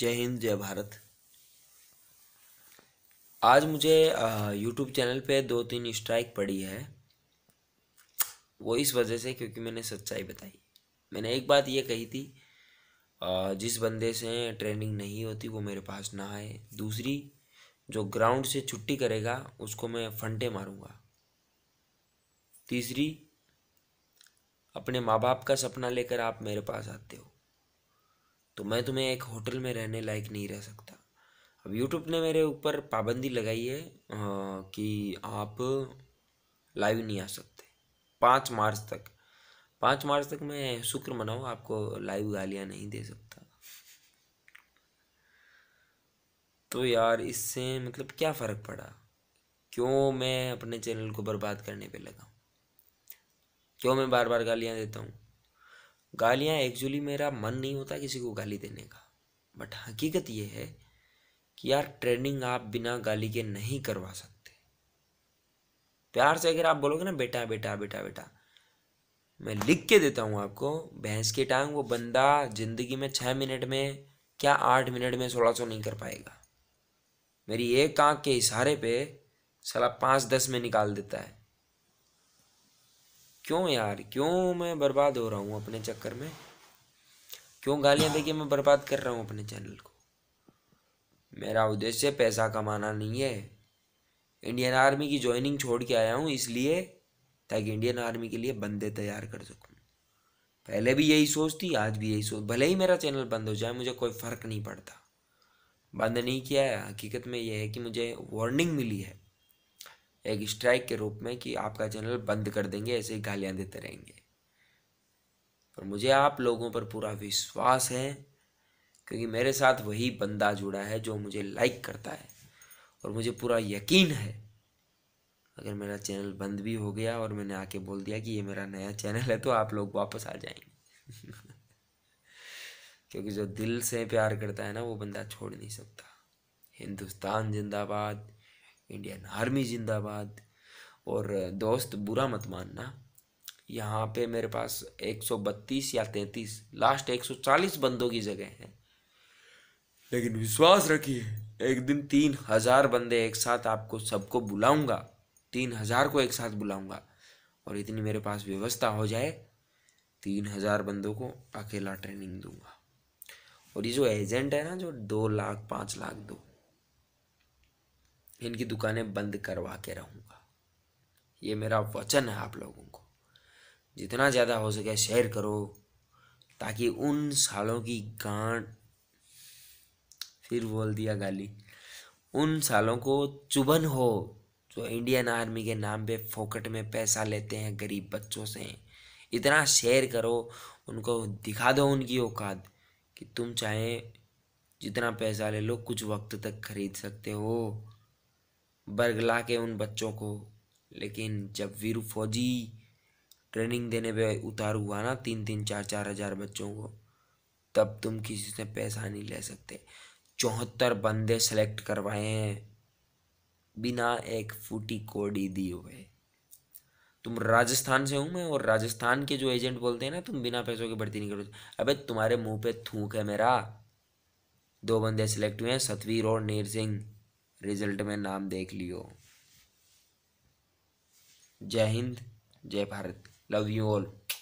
जय हिंद जय भारत आज मुझे यूट्यूब चैनल पे दो तीन स्ट्राइक पड़ी है वो इस वजह से क्योंकि मैंने सच्चाई बताई मैंने एक बात ये कही थी जिस बंदे से ट्रेनिंग नहीं होती वो मेरे पास ना आए दूसरी जो ग्राउंड से छुट्टी करेगा उसको मैं फंटे मारूंगा तीसरी अपने माँ बाप का सपना लेकर आप मेरे पास आते हो तो मैं तुम्हें एक होटल में रहने लायक नहीं रह सकता अब यूट्यूब ने मेरे ऊपर पाबंदी लगाई है कि आप लाइव नहीं आ सकते पाँच मार्च तक पाँच मार्च तक मैं शुक्र मनाऊँ आपको लाइव गालियाँ नहीं दे सकता तो यार इससे मतलब क्या फ़र्क पड़ा क्यों मैं अपने चैनल को बर्बाद करने पे लगा क्यों मैं बार बार गालियाँ देता हूँ गालियाँ एक्चुअली मेरा मन नहीं होता किसी को गाली देने का बट हकीकत ये है कि यार ट्रेनिंग आप बिना गाली के नहीं करवा सकते प्यार से अगर आप बोलोगे ना बेटा बेटा बेटा बेटा मैं लिख के देता हूँ आपको भैंस की टांग वो बंदा जिंदगी में छः मिनट में क्या आठ मिनट में सोलह सौ नहीं कर पाएगा मेरी एक आँख के इशारे पे सला पाँच दस में निकाल देता है क्यों यार क्यों मैं बर्बाद हो रहा हूँ अपने चक्कर में क्यों गालियाँ देके मैं बर्बाद कर रहा हूँ अपने चैनल को मेरा उद्देश्य पैसा कमाना नहीं है इंडियन आर्मी की ज्वाइनिंग छोड़ के आया हूँ इसलिए ताकि इंडियन आर्मी के लिए बंदे तैयार कर सकूँ पहले भी यही सोच थी आज भी यही सोच भले ही मेरा चैनल बंद हो जाए मुझे कोई फ़र्क नहीं पड़ता बंद नहीं किया है हकीकत में यह है कि मुझे वार्निंग मिली है एक स्ट्राइक के रूप में कि आपका चैनल बंद कर देंगे ऐसे ही गालियाँ देते रहेंगे पर मुझे आप लोगों पर पूरा विश्वास है क्योंकि मेरे साथ वही बंदा जुड़ा है जो मुझे लाइक करता है और मुझे पूरा यकीन है अगर मेरा चैनल बंद भी हो गया और मैंने आके बोल दिया कि ये मेरा नया चैनल है तो आप लोग वापस आ जाएंगे क्योंकि जो दिल से प्यार करता है ना वो बंदा छोड़ नहीं सकता हिंदुस्तान जिंदाबाद इंडियन आर्मी जिंदाबाद और दोस्त बुरा मत मानना यहाँ पे मेरे पास 132 या 33 लास्ट 140 बंदों की जगह है लेकिन विश्वास रखिए एक दिन तीन हजार बंदे एक साथ आपको सबको बुलाऊंगा तीन हजार को एक साथ बुलाऊंगा और इतनी मेरे पास व्यवस्था हो जाए तीन हजार बंदों को अकेला ट्रेनिंग दूंगा और ये जो एजेंट है ना जो दो लाख पाँच लाख दो इनकी दुकानें बंद करवा के रहूँगा ये मेरा वचन है आप लोगों को जितना ज़्यादा हो सके शेयर करो ताकि उन सालों की गांड फिर बोल दिया गाली उन सालों को चुभन हो जो इंडियन आर्मी के नाम पे फोकट में पैसा लेते हैं गरीब बच्चों से इतना शेयर करो उनको दिखा दो उनकी औकात कि तुम चाहे जितना पैसा ले लो कुछ वक्त तक खरीद सकते हो बरगला के उन बच्चों को लेकिन जब वीरू फौजी ट्रेनिंग देने पे उतार हुआ ना तीन तीन चार चार हज़ार बच्चों को तब तुम किसी से पैसा नहीं ले सकते चौहत्तर बंदे सेलेक्ट करवाए हैं बिना एक फूटी कोडी दिए हुए तुम राजस्थान से हूँ मैं और राजस्थान के जो एजेंट बोलते हैं ना तुम बिना पैसों की भर्ती नहीं करो अबे तुम्हारे मुंह पे थूक है मेरा दो बंदे सेलेक्ट हुए हैं सतवीर और नीर सिंह रिजल्ट में नाम देख लियो जय हिंद जय भारत लव यू ऑल